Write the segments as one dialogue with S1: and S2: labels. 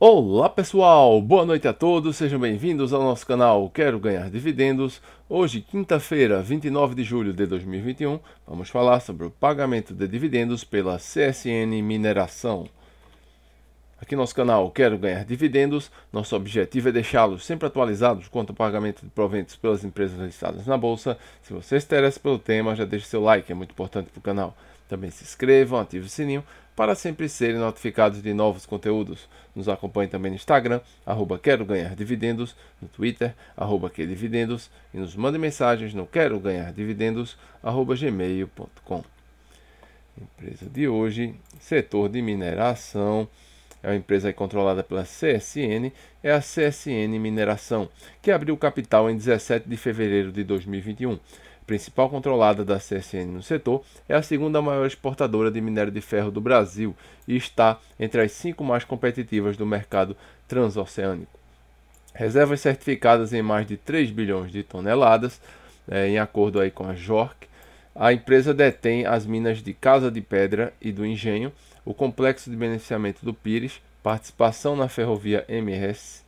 S1: Olá pessoal, boa noite a todos, sejam bem-vindos ao nosso canal Quero Ganhar Dividendos. Hoje, quinta-feira, 29 de julho de 2021, vamos falar sobre o pagamento de dividendos pela CSN Mineração. Aqui no nosso canal Quero Ganhar Dividendos, nosso objetivo é deixá-los sempre atualizados quanto ao pagamento de proventos pelas empresas listadas na Bolsa. Se você se interessa pelo tema, já deixe seu like, é muito importante para o canal. Também se inscrevam, ative o sininho para sempre serem notificados de novos conteúdos. Nos acompanhe também no Instagram, arroba quero ganhar dividendos, no Twitter, arroba que dividendos, e nos mande mensagens no quero ganhar dividendos, arroba gmail.com. Empresa de hoje, setor de mineração é uma empresa controlada pela CSN, é a CSN Mineração, que abriu capital em 17 de fevereiro de 2021 principal controlada da CSN no setor, é a segunda maior exportadora de minério de ferro do Brasil e está entre as cinco mais competitivas do mercado transoceânico. Reservas certificadas em mais de 3 bilhões de toneladas, é, em acordo aí com a JORC, a empresa detém as minas de Casa de Pedra e do Engenho, o complexo de beneficiamento do Pires, participação na ferrovia MRS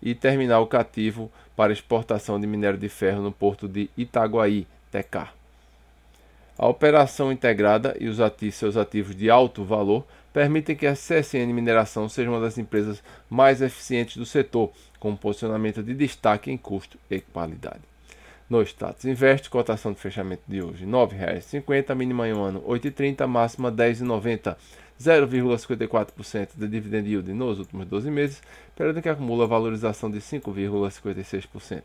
S1: e terminal cativo para exportação de minério de ferro no porto de Itaguaí, TK. A operação integrada e os ativos, seus ativos de alto valor permitem que a CSN Mineração seja uma das empresas mais eficientes do setor, com um posicionamento de destaque em custo e qualidade. No status investe, cotação de fechamento de hoje R$ 9,50, mínima em um ano R$ 8,30, máxima R$ 10,90. 0,54% de dividend yield nos últimos 12 meses, período que acumula valorização de 5,56%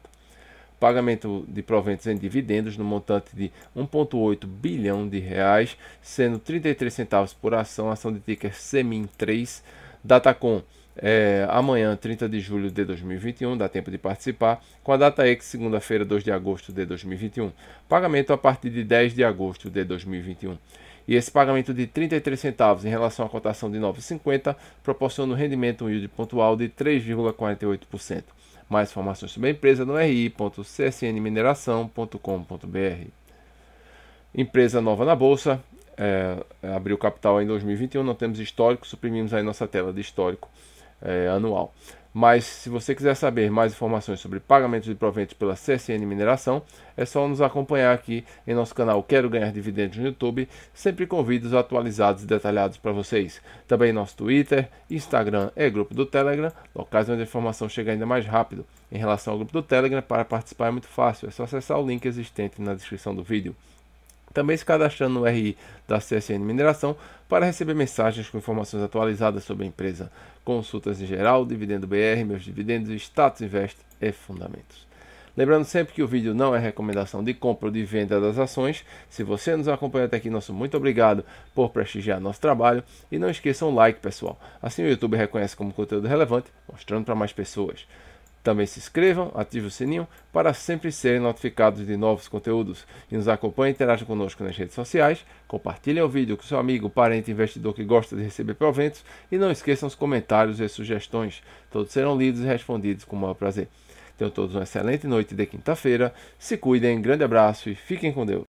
S1: pagamento de proventos em dividendos no montante de 1,8 bilhão de reais, sendo 33 centavos por ação, ação de ticker Semin 3, Datacom é, amanhã, 30 de julho de 2021, dá tempo de participar, com a data ex, segunda-feira, 2 de agosto de 2021. Pagamento a partir de 10 de agosto de 2021. E esse pagamento de 33 centavos em relação à cotação de 9,50 proporciona um rendimento yield pontual de 3,48%. Mais informações sobre a empresa no ri.csnmineração.com.br. Empresa nova na bolsa, é, abriu capital em 2021, não temos histórico, suprimimos aí nossa tela de histórico é, anual. Mas se você quiser saber mais informações sobre pagamentos de proventos pela CSN Mineração, é só nos acompanhar aqui em nosso canal Quero Ganhar Dividendos no YouTube, sempre com vídeos atualizados e detalhados para vocês. Também nosso Twitter, Instagram e grupo do Telegram, locais onde a informação chega ainda mais rápido. Em relação ao grupo do Telegram, para participar é muito fácil, é só acessar o link existente na descrição do vídeo também se cadastrando no RI da CSN Mineração para receber mensagens com informações atualizadas sobre a empresa, consultas em geral, dividendo BR, meus dividendos, status invest e fundamentos. Lembrando sempre que o vídeo não é recomendação de compra ou de venda das ações. Se você nos acompanha até aqui, nosso muito obrigado por prestigiar nosso trabalho e não esqueçam o like, pessoal. Assim o YouTube reconhece como conteúdo relevante, mostrando para mais pessoas. Também se inscrevam, ative o sininho para sempre serem notificados de novos conteúdos e nos acompanhem e interajam conosco nas redes sociais. Compartilhem o vídeo com seu amigo, parente, investidor que gosta de receber proventos e não esqueçam os comentários e sugestões. Todos serão lidos e respondidos com o maior prazer. Tenham todos uma excelente noite de quinta-feira. Se cuidem, grande abraço e fiquem com Deus.